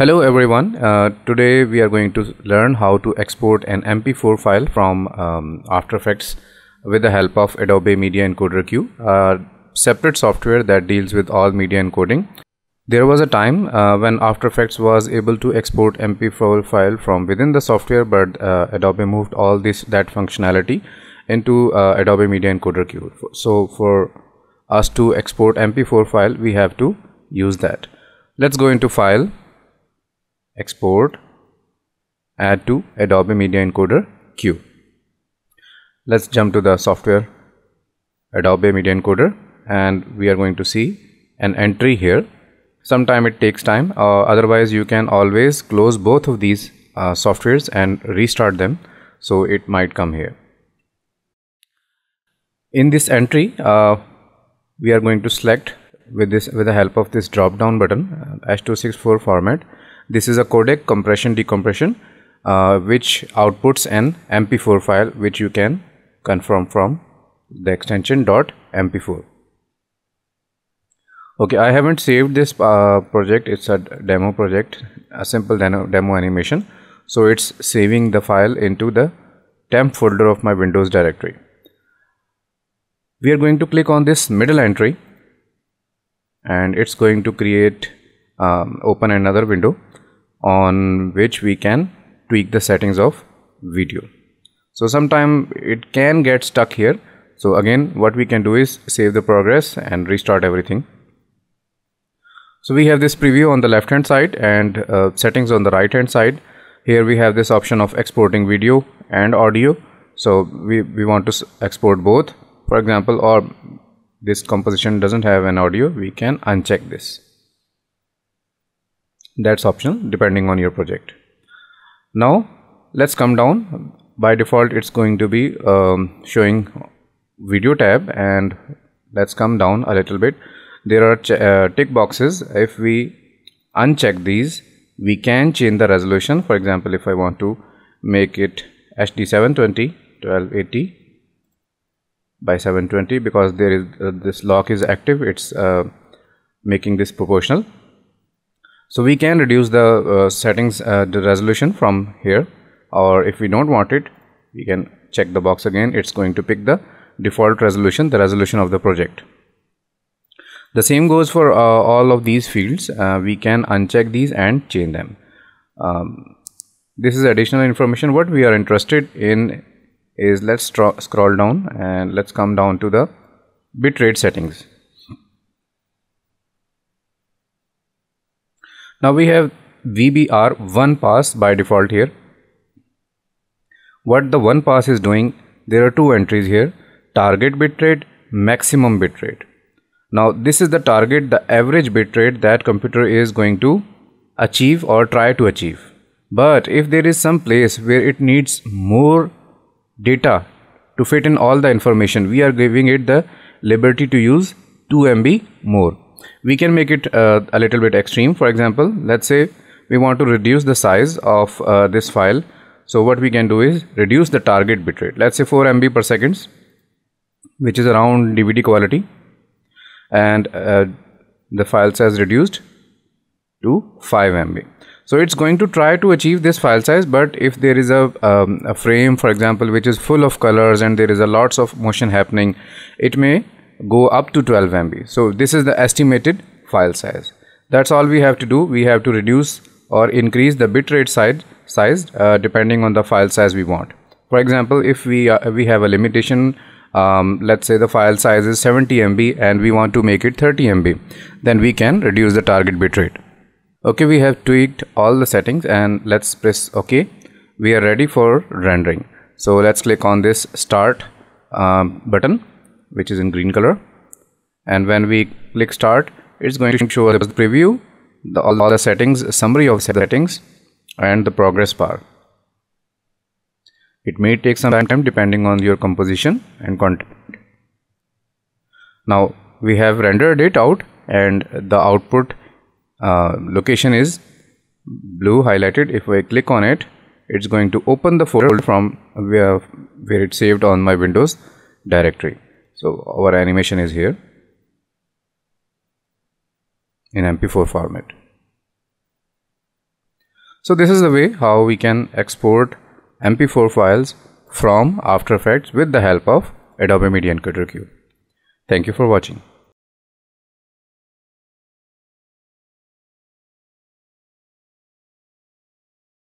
Hello everyone, uh, today we are going to learn how to export an MP4 file from um, After Effects with the help of Adobe Media Encoder Q, a separate software that deals with all media encoding. There was a time uh, when After Effects was able to export MP4 file from within the software but uh, Adobe moved all this that functionality into uh, Adobe Media Encoder Q. So for us to export MP4 file we have to use that. Let's go into file export add to Adobe Media Encoder queue. Let's jump to the software Adobe Media Encoder and we are going to see an entry here. Sometime it takes time uh, otherwise you can always close both of these uh, softwares and restart them so it might come here. In this entry uh, we are going to select with this with the help of this drop down button H264 uh, format this is a codec compression decompression uh, which outputs an mp4 file which you can confirm from the extension dot mp4 okay I haven't saved this uh, project it's a demo project a simple demo, demo animation so it's saving the file into the temp folder of my windows directory we are going to click on this middle entry and it's going to create um, open another window on which we can tweak the settings of video so sometime it can get stuck here so again what we can do is save the progress and restart everything so we have this preview on the left hand side and uh, settings on the right hand side here we have this option of exporting video and audio so we, we want to export both for example or this composition doesn't have an audio we can uncheck this that's optional depending on your project now let's come down by default it's going to be um, showing video tab and let's come down a little bit there are uh, tick boxes if we uncheck these we can change the resolution for example if I want to make it HD 720 1280 by 720 because there is uh, this lock is active it's uh, making this proportional so we can reduce the uh, settings uh, the resolution from here or if we don't want it we can check the box again it's going to pick the default resolution the resolution of the project the same goes for uh, all of these fields uh, we can uncheck these and change them um, this is additional information what we are interested in is let's scroll down and let's come down to the bitrate settings Now we have VBR1 pass by default here. What the 1 pass is doing, there are two entries here, target bitrate, maximum bitrate. Now this is the target, the average bitrate that computer is going to achieve or try to achieve. But if there is some place where it needs more data to fit in all the information, we are giving it the liberty to use 2 MB more we can make it uh, a little bit extreme for example let's say we want to reduce the size of uh, this file so what we can do is reduce the target bitrate let's say 4 MB per seconds which is around DVD quality and uh, the file size reduced to 5 MB so it's going to try to achieve this file size but if there is a, um, a frame for example which is full of colors and there is a lots of motion happening it may go up to 12 MB. So this is the estimated file size. That's all we have to do. We have to reduce or increase the bitrate size, sized uh, depending on the file size we want. For example, if we, uh, we have a limitation, um, let's say the file size is 70 MB and we want to make it 30 MB, then we can reduce the target bitrate. Okay, we have tweaked all the settings and let's press OK. We are ready for rendering. So let's click on this start um, button which is in green color and when we click start it's going to show us the preview the, all the settings summary of settings and the progress bar it may take some time depending on your composition and content now we have rendered it out and the output uh, location is blue highlighted if I click on it it's going to open the folder from where, where it saved on my windows directory so our animation is here in MP4 format. So this is the way how we can export MP4 files from After Effects with the help of Adobe Media Encoder Cube. Thank you for watching.